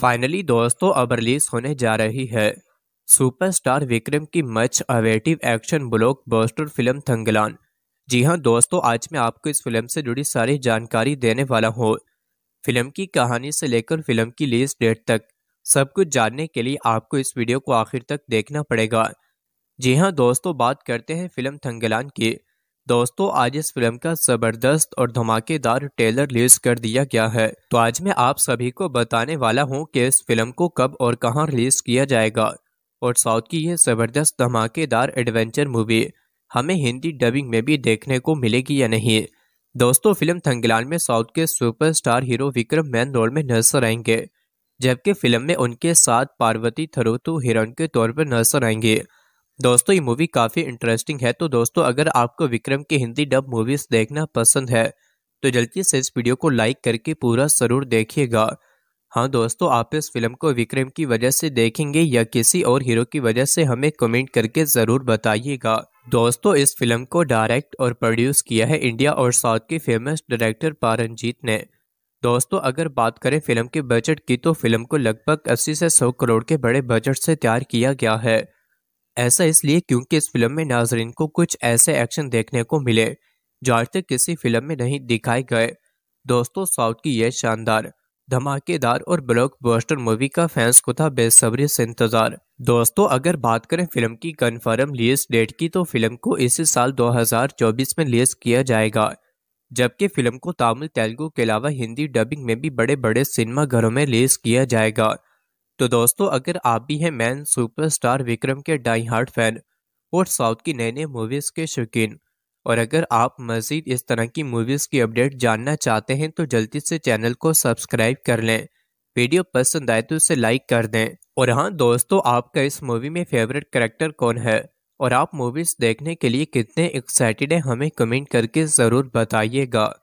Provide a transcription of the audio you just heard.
finally दोस्तों अब release होने जा रही है सुपरस्टार विक्रम की much awaited action blockbuster film Thangalaan जी हाँ दोस्तों आज मैं आपको इस फिल्म से जुड़ी सारी जानकारी देने वाला हूँ फिल्म की कहानी से लेकर फिल्म की लीज डेट तक सब कुछ जानने के लिए आपको इस वीडियो को आखिर तक देखना पड़ेगा जी हाँ दोस्तों बात करते हैं फिल्म थंगलान की दोस्तों आज इस फिल्म का जबरदस्त और धमाकेदार ट्रेलर रिलीज कर दिया गया है तो आज मैं आप सभी को बताने वाला हूं कि इस फिल्म को कब और कहां रिलीज किया जाएगा और साउथ की यह जबरदस्त धमाकेदार एडवेंचर मूवी हमें हिंदी डबिंग में भी देखने को मिलेगी या नहीं दोस्तों फिल्म थंगलान में साउथ के superstar hero Vikram main role में नजर आएंगे जबकि फिल्म में उनके साथ पार्वती थरोतू हिरण के तौर पर नजर आएंगे दोस्तों ये मूवी काफ़ी इंटरेस्टिंग है तो दोस्तों अगर आपको विक्रम की हिंदी डब मूवीज़ देखना पसंद है तो जल्दी से इस वीडियो को लाइक करके पूरा ज़रूर देखिएगा हाँ दोस्तों आप इस फिल्म को विक्रम की वजह से देखेंगे या किसी और हीरो की वजह से हमें कमेंट करके ज़रूर बताइएगा दोस्तों इस फिल्म को डायरेक्ट और प्रोड्यूस किया है इंडिया और साउथ के फेमस डायरेक्टर पारनजीत ने दोस्तों अगर बात करें फिल्म के बजट की तो फिल्म को लगभग 80 से 100 करोड़ के बड़े बजट से तैयार किया गया है ऐसा इसलिए क्योंकि इस फिल्म में नाजरीन को कुछ ऐसे एक्शन देखने को मिले जो आज तक किसी फिल्म में नहीं दिखाए गए दोस्तों साउथ की यह शानदार धमाकेदार और बोस्टर मूवी का फैंस को था बेसब्री से इंतजार दोस्तों अगर बात करें फिल्म की कन्फर्म रिलीज डेट की तो फिल्म को इसी साल 2024 में रिलीज किया जाएगा जबकि फिल्म को तमिल तेलुगू के अलावा हिंदी डबिंग में भी बड़े बड़े सिनेमा घरों में रिलीज किया जाएगा तो दोस्तों अगर आप भी हैं मैन सुपरस्टार विक्रम के डाई हार्ट फैन और साउथ की नए नए मूवीज़ के शौकीन और अगर आप मज़ीद इस तरह की मूवीज़ की अपडेट जानना चाहते हैं तो जल्दी से चैनल को सब्सक्राइब कर लें वीडियो पसंद आए तो इसे लाइक कर दें और हाँ दोस्तों आपका इस मूवी में फेवरेट करेक्टर कौन है और आप मूवीज़ देखने के लिए कितने एक्साइटेड हैं हमें कमेंट करके ज़रूर बताइएगा